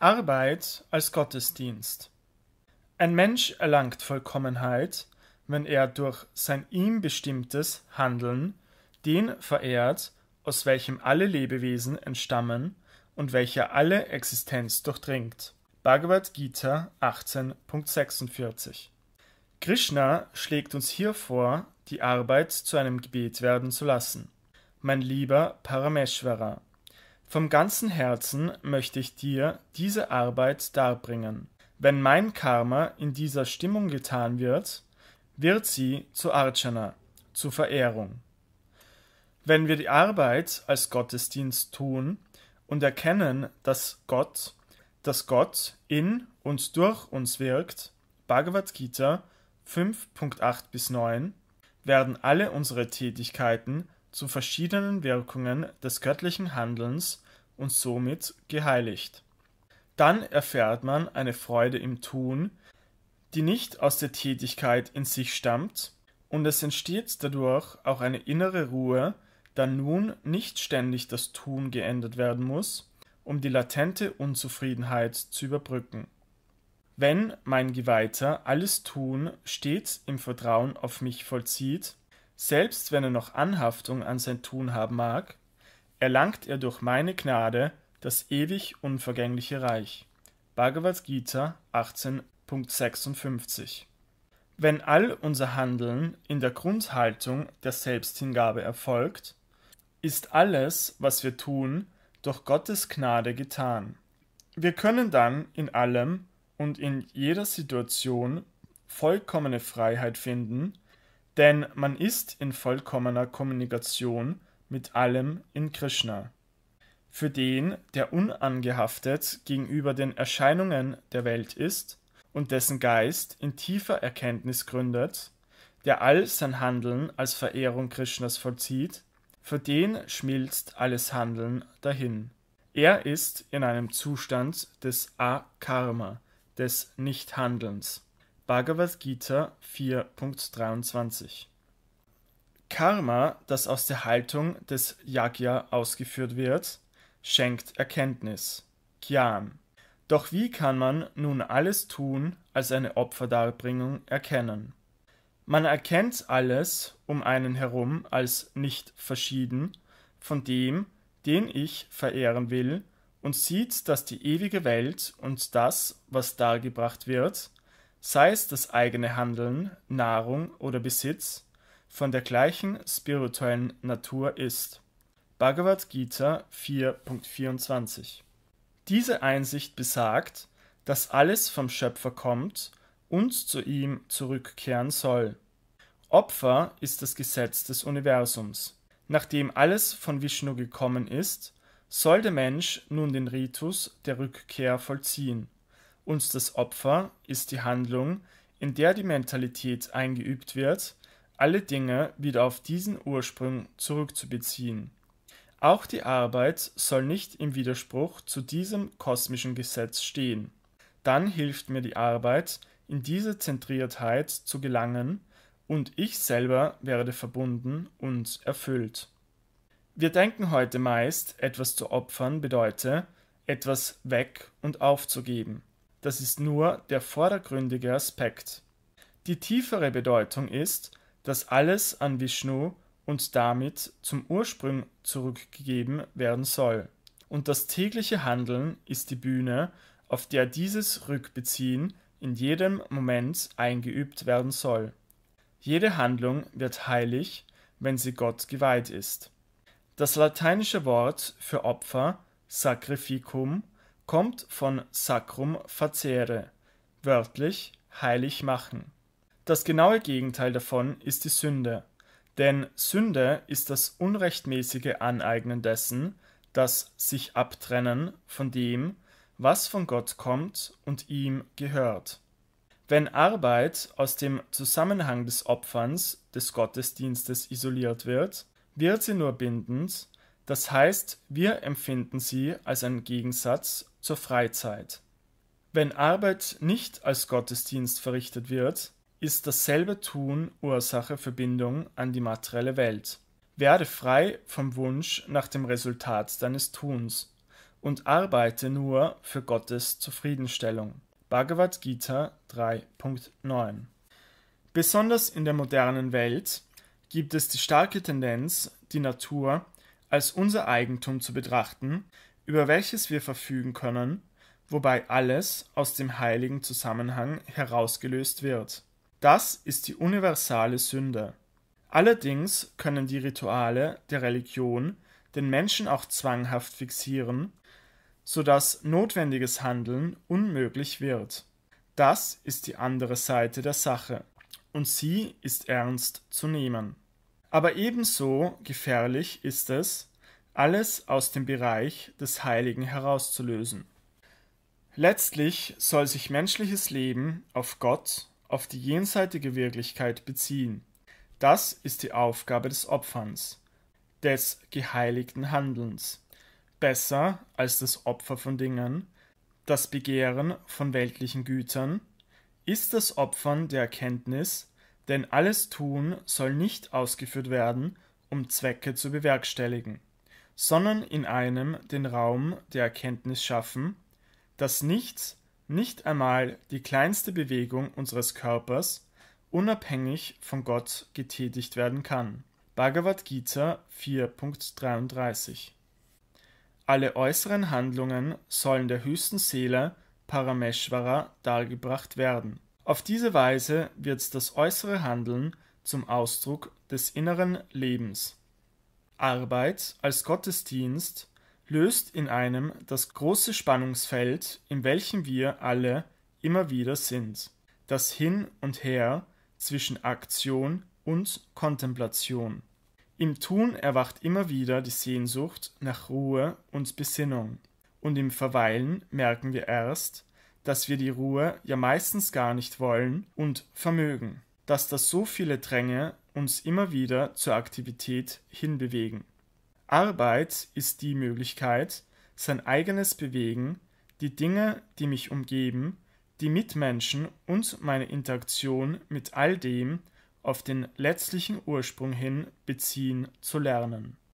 Arbeit als Gottesdienst. Ein Mensch erlangt Vollkommenheit, wenn er durch sein ihm bestimmtes Handeln den verehrt, aus welchem alle Lebewesen entstammen und welcher alle Existenz durchdringt. Bhagavad Gita 18.46 Krishna schlägt uns hier vor, die Arbeit zu einem Gebet werden zu lassen. Mein lieber Parameshwara, vom ganzen Herzen möchte ich dir diese Arbeit darbringen. Wenn mein Karma in dieser Stimmung getan wird, wird sie zu Archana, zur Verehrung. Wenn wir die Arbeit als Gottesdienst tun und erkennen, dass Gott, dass Gott in und durch uns wirkt, Bhagavad Gita 5.8 bis 9, werden alle unsere Tätigkeiten zu verschiedenen Wirkungen des göttlichen Handelns und somit geheiligt. Dann erfährt man eine Freude im Tun, die nicht aus der Tätigkeit in sich stammt, und es entsteht dadurch auch eine innere Ruhe, da nun nicht ständig das Tun geändert werden muss, um die latente Unzufriedenheit zu überbrücken. Wenn mein Geweihter alles Tun stets im Vertrauen auf mich vollzieht, selbst wenn er noch Anhaftung an sein Tun haben mag, erlangt er durch meine Gnade das ewig unvergängliche Reich. Bhagavad Gita 18.56 Wenn all unser Handeln in der Grundhaltung der Selbsthingabe erfolgt, ist alles, was wir tun, durch Gottes Gnade getan. Wir können dann in allem und in jeder Situation vollkommene Freiheit finden denn man ist in vollkommener Kommunikation mit allem in Krishna. Für den, der unangehaftet gegenüber den Erscheinungen der Welt ist und dessen Geist in tiefer Erkenntnis gründet, der all sein Handeln als Verehrung Krishnas vollzieht, für den schmilzt alles Handeln dahin. Er ist in einem Zustand des A-Karma, des Nichthandelns. Bhagavad Gita 4.23 Karma, das aus der Haltung des Yajna ausgeführt wird, schenkt Erkenntnis, Kyam. Doch wie kann man nun alles tun als eine Opferdarbringung erkennen? Man erkennt alles um einen herum als nicht verschieden von dem, den ich verehren will, und sieht, dass die ewige Welt und das, was dargebracht wird, sei es das eigene Handeln, Nahrung oder Besitz, von der gleichen spirituellen Natur ist. Bhagavad Gita 4.24 Diese Einsicht besagt, dass alles vom Schöpfer kommt und zu ihm zurückkehren soll. Opfer ist das Gesetz des Universums. Nachdem alles von Vishnu gekommen ist, soll der Mensch nun den Ritus der Rückkehr vollziehen und das Opfer ist die Handlung, in der die Mentalität eingeübt wird, alle Dinge wieder auf diesen Ursprung zurückzubeziehen. Auch die Arbeit soll nicht im Widerspruch zu diesem kosmischen Gesetz stehen. Dann hilft mir die Arbeit, in diese Zentriertheit zu gelangen, und ich selber werde verbunden und erfüllt. Wir denken heute meist, etwas zu opfern bedeute, etwas weg und aufzugeben. Das ist nur der vordergründige Aspekt. Die tiefere Bedeutung ist, dass alles an Vishnu und damit zum Ursprung zurückgegeben werden soll. Und das tägliche Handeln ist die Bühne, auf der dieses Rückbeziehen in jedem Moment eingeübt werden soll. Jede Handlung wird heilig, wenn sie Gott geweiht ist. Das lateinische Wort für Opfer, Sacrificum, kommt von sacrum facere, wörtlich heilig machen. Das genaue Gegenteil davon ist die Sünde. Denn Sünde ist das unrechtmäßige Aneignen dessen, das sich abtrennen von dem, was von Gott kommt und ihm gehört. Wenn Arbeit aus dem Zusammenhang des Opferns des Gottesdienstes isoliert wird, wird sie nur bindend, das heißt, wir empfinden sie als einen Gegensatz zur Freizeit. Wenn Arbeit nicht als Gottesdienst verrichtet wird, ist dasselbe Tun Ursache für Bindung an die materielle Welt. Werde frei vom Wunsch nach dem Resultat deines Tuns und arbeite nur für Gottes Zufriedenstellung. Bhagavad Gita 3.9 Besonders in der modernen Welt gibt es die starke Tendenz, die Natur als unser Eigentum zu betrachten über welches wir verfügen können, wobei alles aus dem heiligen Zusammenhang herausgelöst wird. Das ist die universale Sünde. Allerdings können die Rituale der Religion den Menschen auch zwanghaft fixieren, so dass notwendiges Handeln unmöglich wird. Das ist die andere Seite der Sache, und sie ist ernst zu nehmen. Aber ebenso gefährlich ist es, alles aus dem Bereich des Heiligen herauszulösen. Letztlich soll sich menschliches Leben auf Gott, auf die jenseitige Wirklichkeit beziehen. Das ist die Aufgabe des Opferns, des geheiligten Handelns. Besser als das Opfer von Dingen, das Begehren von weltlichen Gütern, ist das Opfern der Erkenntnis, denn alles Tun soll nicht ausgeführt werden, um Zwecke zu bewerkstelligen sondern in einem den Raum der Erkenntnis schaffen, dass nichts, nicht einmal die kleinste Bewegung unseres Körpers, unabhängig von Gott getätigt werden kann. Bhagavad Gita 4.33 Alle äußeren Handlungen sollen der höchsten Seele Parameshvara dargebracht werden. Auf diese Weise wird das äußere Handeln zum Ausdruck des inneren Lebens. Arbeit als Gottesdienst löst in einem das große Spannungsfeld, in welchem wir alle immer wieder sind, das Hin und Her zwischen Aktion und Kontemplation. Im Tun erwacht immer wieder die Sehnsucht nach Ruhe und Besinnung, und im Verweilen merken wir erst, dass wir die Ruhe ja meistens gar nicht wollen und vermögen, dass das so viele Dränge uns immer wieder zur Aktivität hinbewegen. Arbeit ist die Möglichkeit, sein eigenes Bewegen, die Dinge, die mich umgeben, die Mitmenschen und meine Interaktion mit all dem auf den letztlichen Ursprung hin beziehen zu lernen.